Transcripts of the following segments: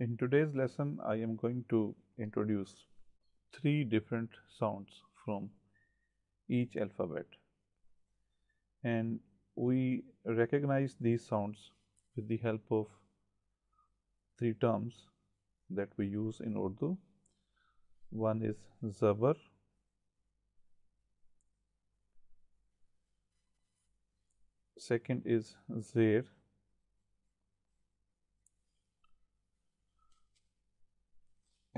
In today's lesson, I am going to introduce three different sounds from each alphabet. And we recognize these sounds with the help of three terms that we use in Urdu. One is zabar, second is zair,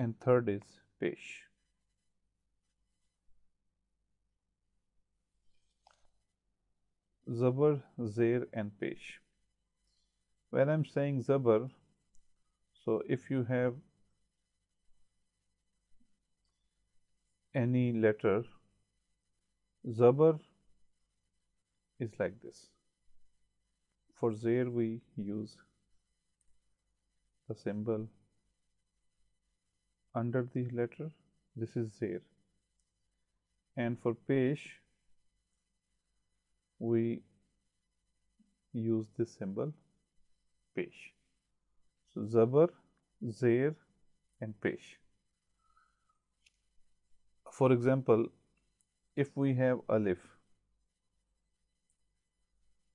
and third is fish. Zabar, Zair and Pesh. When I'm saying Zabar, so if you have any letter, Zabar is like this. For Zair we use the symbol under the letter this is there and for page we use this symbol page. So, Zabar, Zair and page. For example, if we have Alif,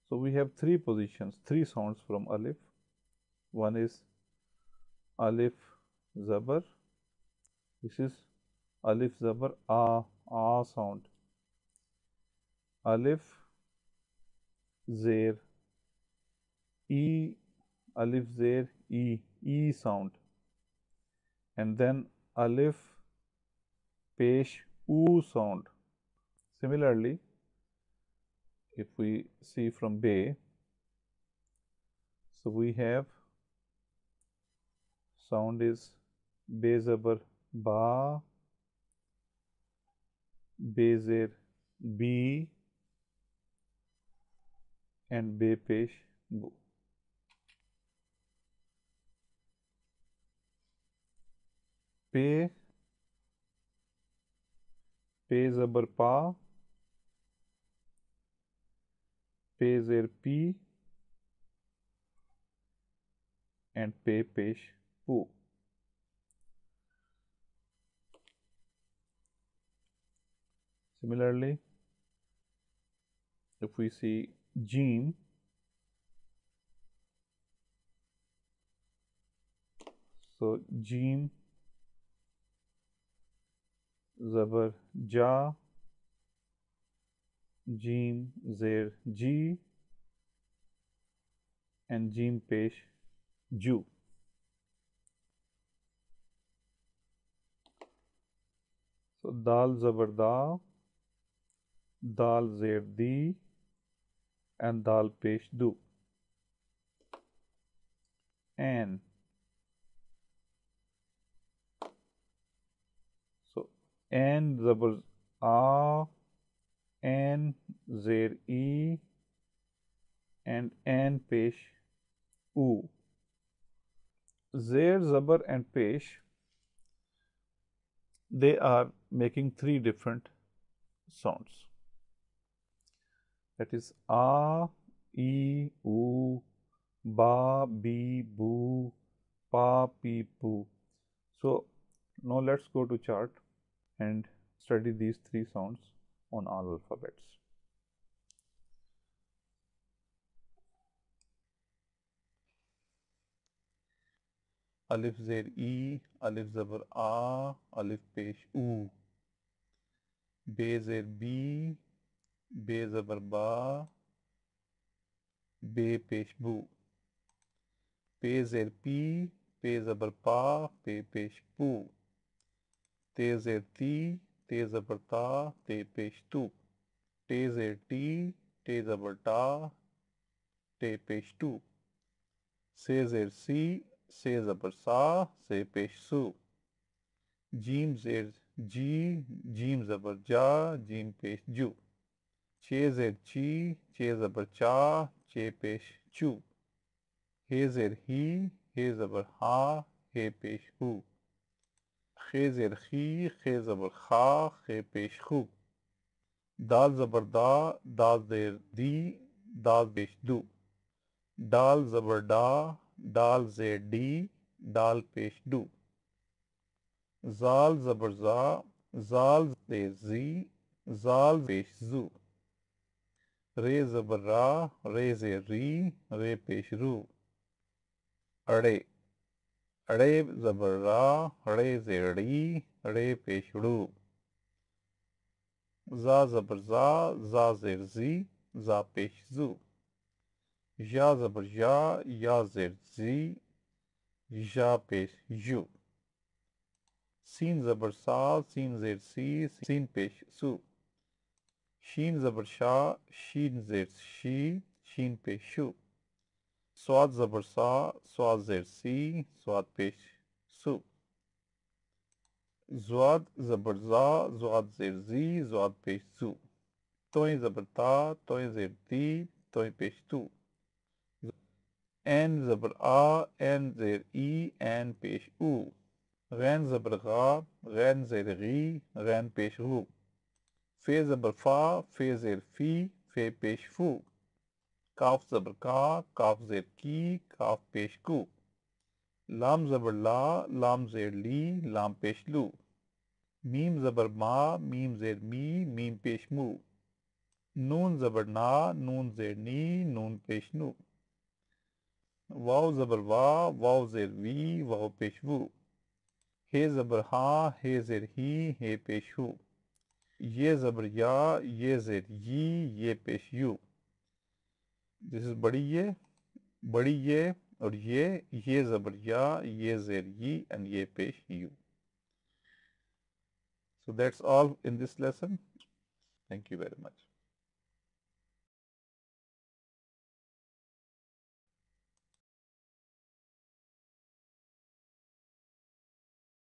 so we have three positions, three sounds from Alif. One is Alif, Zabar this is alif zabar a, a sound. Alif, zair, e, alif, zair, e, e sound. And then alif, pesh, u sound. Similarly, if we see from bay, so we have sound is bay zabar ba bezir b and bepesh bu पे पे जबर पा पे जेर P and पे पेश पू Similarly, if we see gene, so gene zabar ja, jim zer ji, and jim pesh ju. So dal zabar da, dal zerdi and dal peshdu. n So, n zabar a, an zer e, and n pesh u. Zer, zabar and pesh, they are making three different sounds that is a, e, u, ba, bi, bu, pa, pi, pu. So, now let us go to chart and study these three sounds on all alphabets. Alif Zair E, Alif Zabar A, Alif Pesh U, Be Zair B, बे जबरबा बा बे पेशबू पे ज़ेर P पे ज़बर पा पे पेश पू ते ज़ेर ती ते ज़बर ता ते पेश तू टे ज़ेर टी टे ज़बर टा टे पेश तू से ज़ेर सी से ज़बर सा से पेश सू जीम ज़ेर जी जीम ज़बर जा जीम पेश जू जेर ची चे ज़बर चा चे पेश चू हे जेर ही हे जबर हा हे पेश हु खे जेर खी खे जबर खा खे पेश खु दाल जबर दा दाल जेर दी दाल पेश दू दाल जबर डा दाल जेर डी दाल पेश डू जाल जबर जा जाल जेर जी जाल पेश जू ری زبر را ری زیر ری ری پیش رو اڑے اڑے زبر را اڑے زیر ری اڑے پیش رو زا زبر زا زا زیر زی زا پیش زو یا زبر یا یا زیر زی یا پیش یو سین زبر سا سین زیر سی سین پیش سو शीन ज़बर शाह शीन ज़ेर शी शीन पेश शु स्वाद ज़बर सा स्वाद ज़ेर सी स्वाद पेश सु जुआद ज़बर ज़ा जुआद ज़ेर जी जुआद पेश सु तोय ज़बर ता तोय ज़ेर ती तोय पेश तू एन ज़बर आ एन ज़ेर ई एन पेश उ गैन ज़बर गा गैन ज़ेर गी गैन पेश रू फ़े ज़बर फ़ा फ़े ज़ेर फ़ी फ़े पेश फ़ू काफ ज़बर का काफ ज़ेर की काफ पेश कू लाम ज़बर ला लाम ज़ेर ली लाम पेश लू मीम ज़बर मा मीम ज़ेर मी मीम पेश मू नून ज़बर ना नून ज़ेर नी नून पेश नू वाव ज़बर वा वाव ज़ेर वी वाव पेश वू हे ज़बर हाँ हे ज़ेर ही हे पेश हू ye this is badi ye badi ye aur ye ye zabr and ye so that's all in this lesson thank you very much